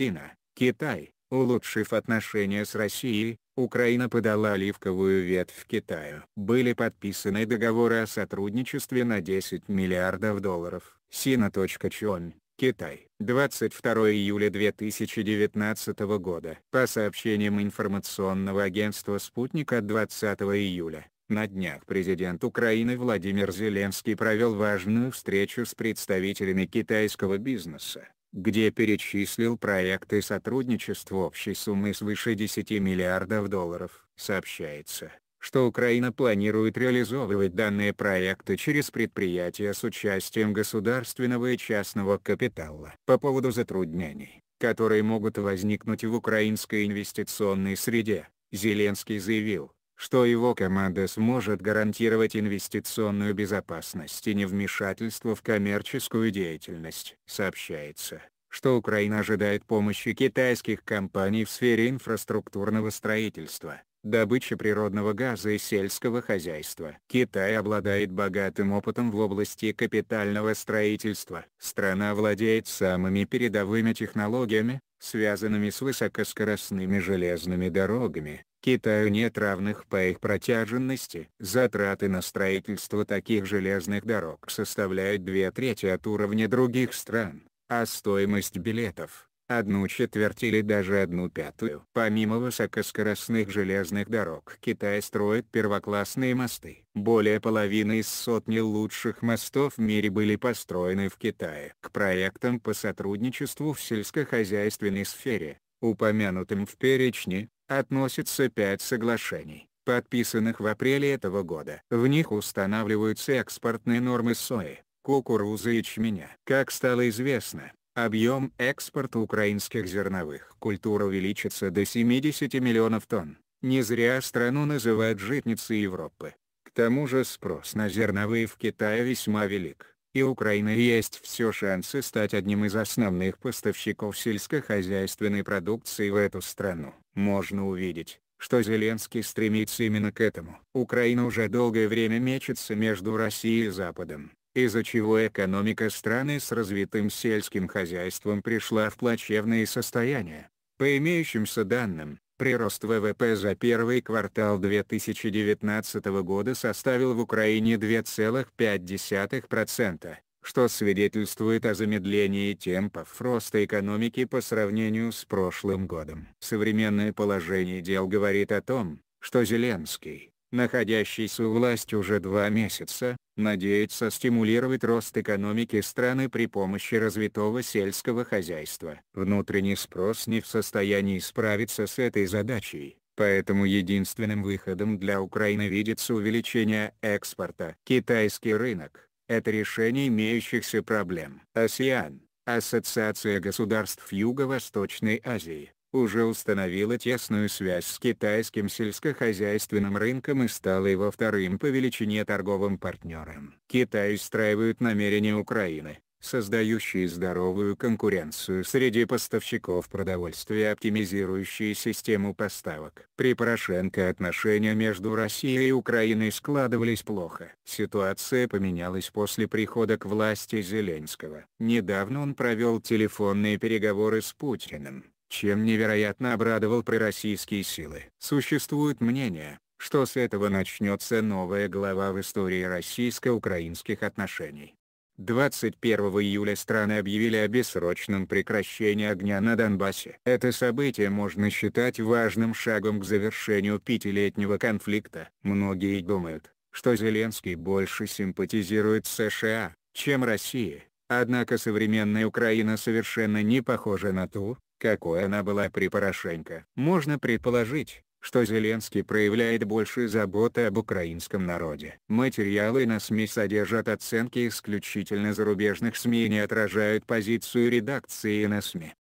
Сина, Китай, улучшив отношения с Россией, Украина подала оливковую ветвь Китаю. Были подписаны договоры о сотрудничестве на 10 миллиардов долларов. Сина.чон, Китай. 22 июля 2019 года. По сообщениям информационного агентства «Спутник» от 20 июля, на днях президент Украины Владимир Зеленский провел важную встречу с представителями китайского бизнеса где перечислил проекты сотрудничества общей суммы свыше 10 миллиардов долларов. Сообщается, что Украина планирует реализовывать данные проекты через предприятия с участием государственного и частного капитала. По поводу затруднений, которые могут возникнуть в украинской инвестиционной среде, Зеленский заявил, что его команда сможет гарантировать инвестиционную безопасность и невмешательство в коммерческую деятельность. Сообщается, что Украина ожидает помощи китайских компаний в сфере инфраструктурного строительства, добычи природного газа и сельского хозяйства. Китай обладает богатым опытом в области капитального строительства. Страна владеет самыми передовыми технологиями, связанными с высокоскоростными железными дорогами, Китаю нет равных по их протяженности. Затраты на строительство таких железных дорог составляют две трети от уровня других стран, а стоимость билетов – одну четверть или даже одну пятую. Помимо высокоскоростных железных дорог Китай строит первоклассные мосты. Более половины из сотни лучших мостов в мире были построены в Китае. К проектам по сотрудничеству в сельскохозяйственной сфере, упомянутым в перечне, относится пять соглашений, подписанных в апреле этого года. В них устанавливаются экспортные нормы сои, кукурузы и ячменя. Как стало известно, объем экспорта украинских зерновых культур увеличится до 70 миллионов тонн. Не зря страну называют житницей Европы. К тому же спрос на зерновые в Китае весьма велик и Украина есть все шансы стать одним из основных поставщиков сельскохозяйственной продукции в эту страну. Можно увидеть, что Зеленский стремится именно к этому. Украина уже долгое время мечется между Россией и Западом, из-за чего экономика страны с развитым сельским хозяйством пришла в плачевное состояние. По имеющимся данным, Прирост ВВП за первый квартал 2019 года составил в Украине 2,5%, что свидетельствует о замедлении темпов роста экономики по сравнению с прошлым годом. Современное положение дел говорит о том, что Зеленский, находящийся у власти уже два месяца, надеется стимулировать рост экономики страны при помощи развитого сельского хозяйства. Внутренний спрос не в состоянии справиться с этой задачей. Поэтому единственным выходом для Украины видится увеличение экспорта. Китайский рынок – это решение имеющихся проблем. ASEAN – Ассоциация государств Юго-Восточной Азии уже установила тесную связь с китайским сельскохозяйственным рынком и стала его вторым по величине торговым партнером. Китай устраивает намерения Украины, создающие здоровую конкуренцию среди поставщиков продовольствия и оптимизирующие систему поставок. При Порошенко отношения между Россией и Украиной складывались плохо. Ситуация поменялась после прихода к власти Зеленского. Недавно он провел телефонные переговоры с Путиным чем невероятно обрадовал пророссийские силы. Существует мнение, что с этого начнется новая глава в истории российско-украинских отношений. 21 июля страны объявили о бессрочном прекращении огня на Донбассе. Это событие можно считать важным шагом к завершению пятилетнего конфликта. Многие думают, что Зеленский больше симпатизирует США, чем России, однако современная Украина совершенно не похожа на ту, какой она была при Порошенко. Можно предположить, что Зеленский проявляет больше заботы об украинском народе. Материалы на СМИ содержат оценки исключительно зарубежных СМИ и не отражают позицию редакции на СМИ.